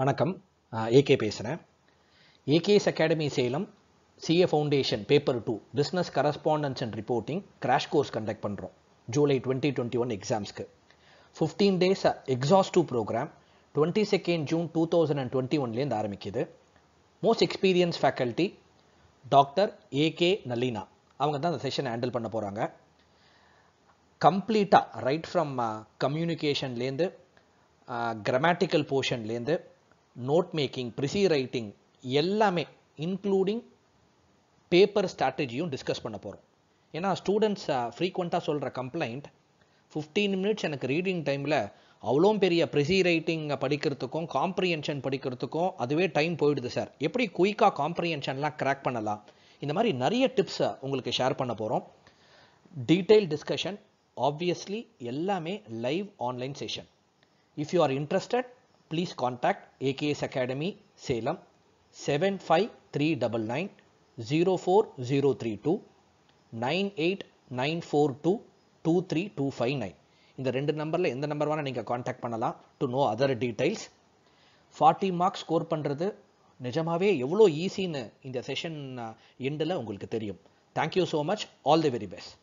வணக்கம் ஏகே பேசுகிறேன் AKS academy Salem CA foundation paper two business correspondence and reporting crash course conduct பண்ணுறோம் July twenty twenty one எக்ஸாம்ஸ்க்கு fifteen days exhaustive program twenty second June two thousand and twenty ஒன்லேருந்து ஆரம்பிக்குது most experience faculty doctor AK Nalina அவங்க தான் அந்த session handle பண்ண போகிறாங்க கம்ப்ளீட்டாக ரைட் ஃப்ரம் கம்யூனிகேஷன்லேருந்து கிராமட்டிக்கல் போர்ஷன்லேருந்து நோட் மேக்கிங் ப்ரிசி ரைட்டிங் எல்லாமே இன்க்ளூடிங் பேப்பர் ஸ்ட்ராட்டஜியும் டிஸ்கஸ் பண்ண போகிறோம் ஏன்னா ஸ்டூடெண்ட்ஸ் ஃப்ரீக்வெண்ட்டாக சொல்கிற கம்ப்ளைண்ட் ஃபிஃப்டீன் மினிட்ஸ் எனக்கு ரீடிங் டைமில் அவ்வளோ பெரிய ப்ரிசி ரைட்டிங்கை படிக்கிறதுக்கும் காம்ப்ரியன்ஷன் படிக்கிறதுக்கும் அதுவே டைம் போயிடுது சார் எப்படி குயிக்காக காம்ப்ரியன்ஷன்லாம் க்ராக் பண்ணலாம் இந்த மாதிரி நிறைய டிப்ஸை உங்களுக்கு ஷேர் பண்ண போகிறோம் டீட்டெயில் டிஸ்கஷன் ஆப்வியஸ்லி எல்லாமே live online session if you are interested please contact AKS academy Salem seven five three three double nine nine zero zero four two eight nine four two two three two five nine இந்த ரெண்டு நம்பரில் எந்த number வேணால் நீங்கள் contact பண்ணலாம் to know other details forty marks score பண்ணுறது நிஜமாகவே எவ்வளோ ஈஸின்னு இந்த செஷன் எண்டில் uh, உங்களுக்கு தெரியும் thank you so much all the very best